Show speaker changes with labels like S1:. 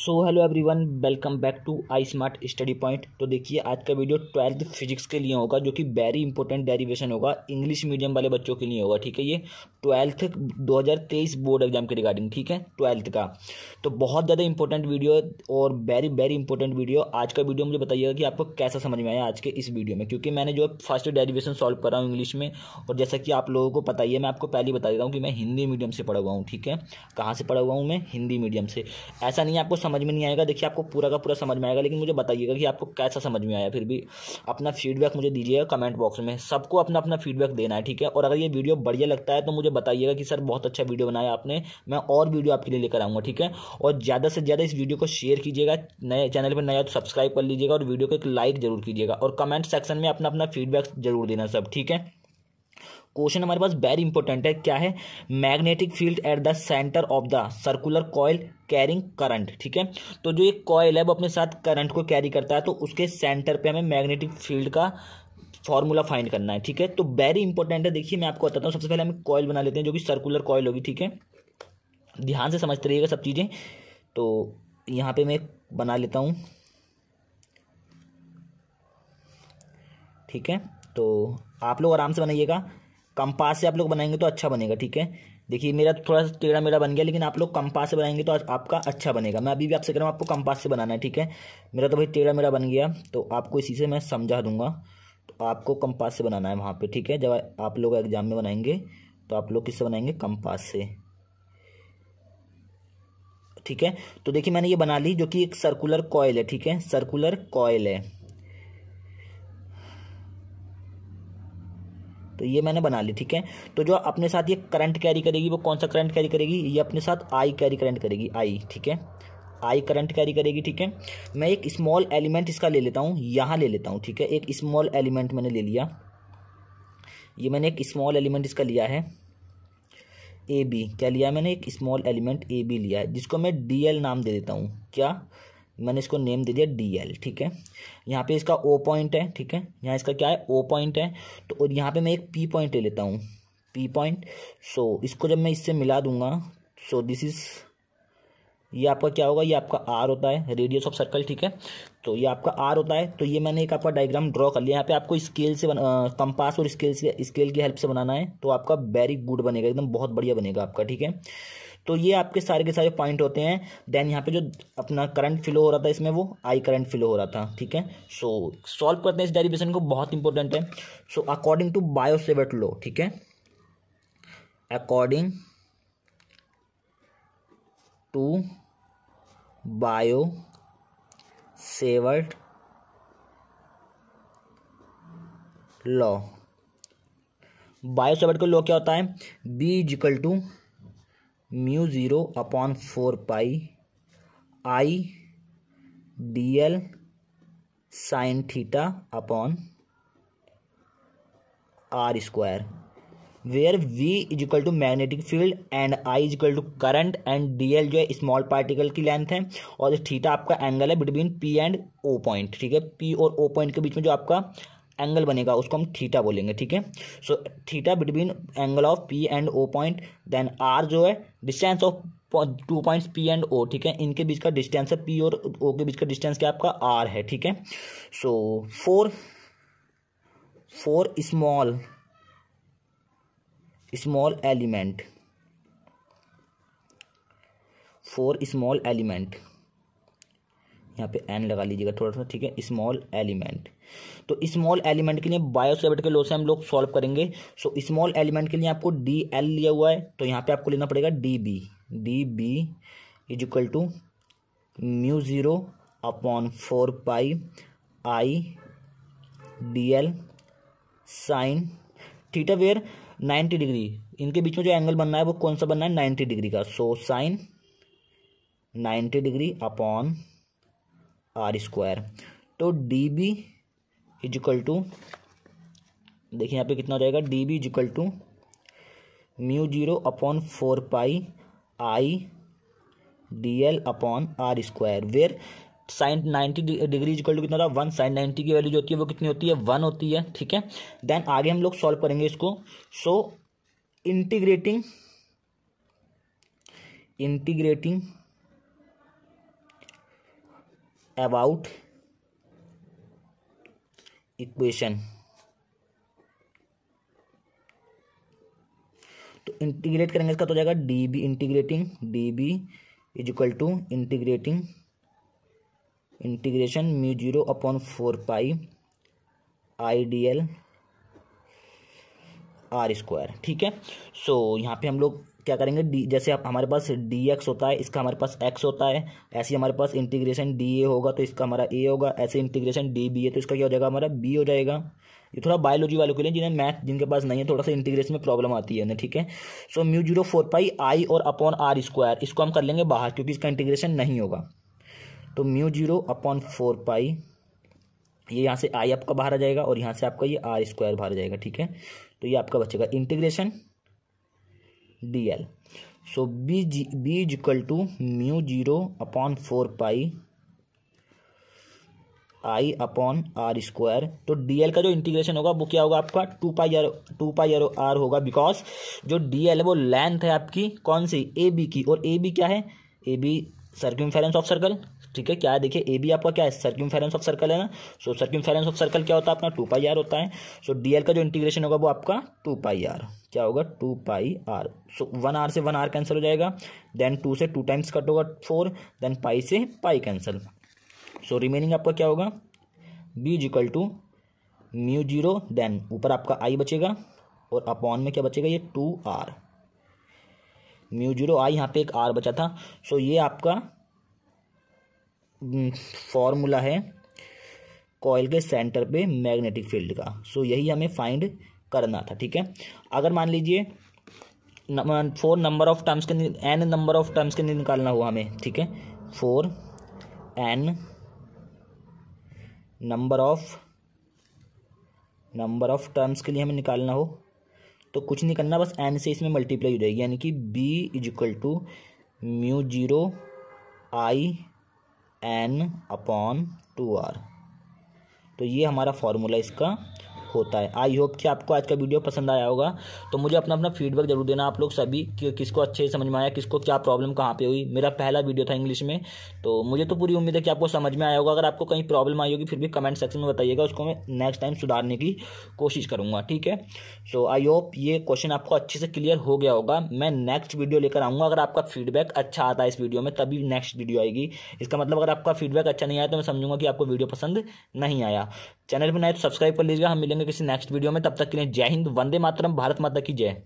S1: so hello everyone welcome back to I smart study point तो देखिए आज का वीडियो ट्वेल्थ फिजिक्स के लिए होगा जो कि वेरी इंपॉर्टेंट डेरिवेशन होगा इंग्लिश मीडियम वाले बच्चों के लिए होगा ठीक है ये ट्वेल्थ 2023 बोर्ड एग्जाम के रिगार्डिंग ठीक है ट्वेल्थ का तो बहुत ज़्यादा इंपॉर्टेंट वीडियो है और वेरी वेरी इंपॉर्टेंट वीडियो आज का वीडियो मुझे बताइएगा कि आपको कैसा समझ में आया आज के इस वीडियो में क्योंकि मैंने जो फर्स्ट डेरीवेशन सॉल्व करा हूँ इंग्लिश में और जैसा कि आप लोगों को पता ही है मैं आपको पहले बता देता हूँ कि मैं हिंदी मीडियम से पढ़ा हुआ हूँ ठीक है कहाँ से पढ़ा हुआ हूँ मैं हिंदी मीडियम से ऐसा नहीं है आपको समझ में नहीं आएगा देखिए आपको पूरा का पूरा समझ में आएगा लेकिन मुझे बताइएगा कि आपको कैसा समझ में आया फिर भी अपना फीडबैक मुझे दीजिएगा कमेंट बॉक्स में सबको अपना अपना फीडबैक देना है ठीक है और अगर ये वीडियो बढ़िया लगता है तो मुझे बताइएगा कि सर बहुत अच्छा वीडियो बनाया आपने मैं और वीडियो आपके लिए लेकर आऊँगा ठीक है और ज़्यादा से ज़्यादा इस वीडियो को शेयर कीजिएगा नए चैनल पर नया तो सब्सक्राइब कर लीजिएगा और वीडियो को एक लाइक जरूर कीजिएगा और कमेंट सेक्शन में अपना अपना फीडबैक जरूर देना सब ठीक है क्वेश्चन हमारे पास वेरी इंपॉर्टेंट है क्या है magnetic field at the centre of the circular coil carrying current ठीक है तो जो ये कॉयल है वो अपने साथ करंट को कैरी करता है तो उसके सेंटर पे हमें मैग्नेटिक फील्ड का फॉर्मूला फाइंड करना है ठीक है तो वेरी इंपॉर्टेंट है देखिए मैं आपको बताता हूँ सबसे पहले हम कॉयल बना लेते हैं जो कि सर्कुलर कॉयल होगी ठीक है ध्यान से समझते रहिएगा सब चीज़ें तो यहाँ पर मैं बना लेता हूँ ठीक है तो आप लोग आराम से बनाइएगा कंपास से आप लोग बनाएंगे तो अच्छा बनेगा ठीक है देखिए मेरा तो थोड़ा सा टेढ़ा मेरा बन गया लेकिन आप लोग कंपास से बनाएंगे तो आपका अच्छा बनेगा मैं अभी भी आपसे कह रहा हूँ आपको कंपास से बनाना है ठीक है मेरा तो भाई टेढ़ा मेरा बन गया तो आपको इसी से मैं समझा दूंगा तो आपको कंपास से बनाना है वहाँ पर ठीक है जब आप लोग एग्जाम में बनाएंगे तो आप लोग किससे बनाएंगे कंपास से ठीक है तो देखिए मैंने ये बना ली जो कि एक सर्कुलर कॉयल है ठीक है सर्कुलर कॉयल है तो ये मैंने बना ली ठीक है तो जो अपने साथ ये करंट कैरी करेगी वो कौन सा करंट कैरी करेगी ये अपने साथ आई कैरी करंट करेगी आई ठीक है आई करंट कैरी करेगी ठीक है मैं एक स्मॉल एलिमेंट इसका ले लेता हूँ यहाँ ले लेता हूँ ठीक है एक स्मॉल एलिमेंट मैंने ले लिया ये मैंने एक स्मॉल एलिमेंट इसका लिया है ए बी क्या लिया मैंने एक स्मॉल एलिमेंट ए बी लिया है जिसको मैं डी एल नाम दे देता हूँ क्या मैंने इसको नेम दे दिया डी एल ठीक है यहाँ पे इसका ओ पॉइंट है ठीक है यहाँ इसका क्या है ओ पॉइंट है तो और यहाँ पे मैं एक पी पॉइंट ले लेता हूँ पी पॉइंट सो इसको जब मैं इससे मिला दूंगा सो दिस इज़ ये आपका क्या होगा ये आपका आर होता है रेडियस ऑफ सर्कल ठीक है तो ये आपका आर होता है तो ये मैंने एक आपका डायग्राम ड्रॉ कर लिया यहाँ पे आपको स्केल से कंपास और स्केल से स्केल की हेल्प से बनाना है तो आपका वेरी गुड बनेगा एकदम बहुत बढ़िया बनेगा आपका ठीक है तो ये आपके सारे के सारे पॉइंट होते हैं देन यहाँ पे जो अपना करंट फ्लो हो रहा था इसमें वो आई करंट फ्लो हो रहा था ठीक है सो सॉल्व करते हैं इस डेरिवेशन को बहुत इंपॉर्टेंट है सो अकॉर्डिंग टू बायोसेवेट लो ठीक है according to Biot Savart law Biot Savart का लॉ क्या होता है B is equal to mu zero upon four pi I D L sine theta upon R square where V is equal to magnetic field and I is equal to current and D L जो है small particle की length है और theta आपका angle है between P and O point ठीक है P और ओ पॉइंट के बीच में जो आपका एंगल बनेगा उसको हम थीटा बोलेंगे ठीक है so theta between angle of P and O point then R जो है distance of two points P and O ठीक है इनके बीच का डिस्टेंस है पी और ओ के बीच का डिस्टेंस क्या आपका आर है ठीक है so four four small small element four small element यहाँ पे एन लगा लीजिएगा थोड़ा सा ठीक है स्मॉल एलिमेंट तो स्मॉल एलिमेंट के लिए बायोसेबेट के लो से हम लोग सॉल्व करेंगे सो स्मॉल एलिमेंट के लिए आपको डी एल लिया हुआ है तो यहाँ पे आपको लेना पड़ेगा D B D B is equal to mu zero upon four pi I D L sine theta where ninety degree इनके बीच में जो एंगल बनना है वो कौन सा बनना है नाइन्टी डिग्री का so sine ninety degree upon R square तो D B is equal to देखिए यहाँ पे कितना हो जाएगा D B is equal to mu zero upon four pi I D L upon R square where sine ninety degree is equal to कितना था one sine ninety की value जो होती है वो कितनी होती है वन होती है ठीक है देन आगे हम लोग सॉल्व करेंगे इसको so integrating integrating about equation तो इंटीग्रेट करेंगे इसका तो जाएगा D B integrating D B is equal to integrating integration mu zero upon four pi I D L R square ठीक है सो so, यहाँ पे हम लोग क्या करेंगे डी जैसे आप हमारे पास डी एक्स होता है इसका हमारे पास एक्स होता है ऐसे हमारे पास इंटीग्रेशन डी ए होगा तो इसका हमारा ए होगा ऐसे इंटीग्रेशन डी बी ए तो इसका क्या हो जाएगा हमारा बी हो जाएगा ये थोड़ा बायोलॉजी वालों के लिए जिन्हें मैथ जिनके पास नहीं है थोड़ा सा इंटीग्रेशन में प्रॉब्लम आती है ना ठीक है so mu zero four pi I और अपॉन आर स्क्वायर इसको हम कर लेंगे बाहर क्योंकि इसका इंटीग्रेशन नहीं होगा तो mu zero upon four pi ये यहाँ से आई आपका बाहर आ जाएगा और यहाँ से आपका ये आर स्क्वायर बाहर आ जाएगा ठीक है तो ये आपका बचेगा integration D L so B G B is equal to mu zero upon four pi I upon R square तो डीएल का जो इंटीग्रेशन होगा वो क्या होगा आपका two pi R two pi R R होगा बिकॉज जो डीएल है वो लेंथ है आपकी कौन सी ए बी की और ए बी क्या है A B circumference of circle ठीक है क्या है देखिए ए बी आपका क्या है सर्क्यूम फेरेंस ऑफ सर्कल है ना सो सर्क्यूम फेरेंस ऑफ सर्कल क्या होता है अपना टू पाई आर होता है सो डी एल का जो इंटीग्रेशन होगा वो आपका टू पाई आर क्या होगा two pi R so one R से वन आर कैंसिल हो जाएगा देन टू से टू टाइम्स कट होगा फोर देन पाई से पाई कैंसिल सो रिमेनिंग आपका क्या होगा B is equal to mu zero then ऊपर आपका आई बचेगा और अपॉन में क्या बचेगा ये two R mu zero I यहाँ पे एक आर बचा था सो so, ये आपका फॉर्मूला हम्म, है कॉयल के सेंटर पे मैग्नेटिक फील्ड का सो यही हमें फाइंड करना था ठीक है अगर मान लीजिए फोर नंबर ऑफ टर्म्स के एन नंबर ऑफ टर्म्स के निकालना हुआ हमें ठीक है four N number of number of terms के लिए हमें निकालना हो तो कुछ नहीं करना बस एन से इसमें मल्टीप्लाई हो जाएगी यानी कि B is equal to mu zero I N upon two R तो ये हमारा फार्मूला इसका होता है आई होप कि आपको आज का वीडियो पसंद आया होगा तो मुझे अपना अपना फीडबैक जरूर देना आप लोग सभी कि किसको अच्छे से समझ में आया किसको क्या प्रॉब्लम कहाँ पे हुई मेरा पहला वीडियो था इंग्लिश में तो मुझे तो पूरी उम्मीद है कि आपको समझ में आया होगा अगर आपको कहीं प्रॉब्लम आई होगी फिर भी कमेंट सेक्शन में बताइएगा उसको मैं नेक्स्ट टाइम सुधारने की कोशिश करूँगा ठीक है सो आई होप ये क्वेश्चन आपको अच्छे से क्लियर हो गया होगा मैं नेक्स्ट वीडियो लेकर आऊँगा अगर आपका फीडबैक अच्छा आता है इस वीडियो में तभी नेक्स्ट वीडियो आएगी इसका मतलब अगर आपका फीडबैक अच्छा नहीं आया तो मैं समझूंगा कि आपको वीडियो पसंद नहीं आया चैनल पर नए तो सब्सक्राइब कर लीजिएगा हम मिलेंगे किसी नेक्स्ट वीडियो में तब तक के लिए जय हिंद वंदे मातरम भारत माता की जय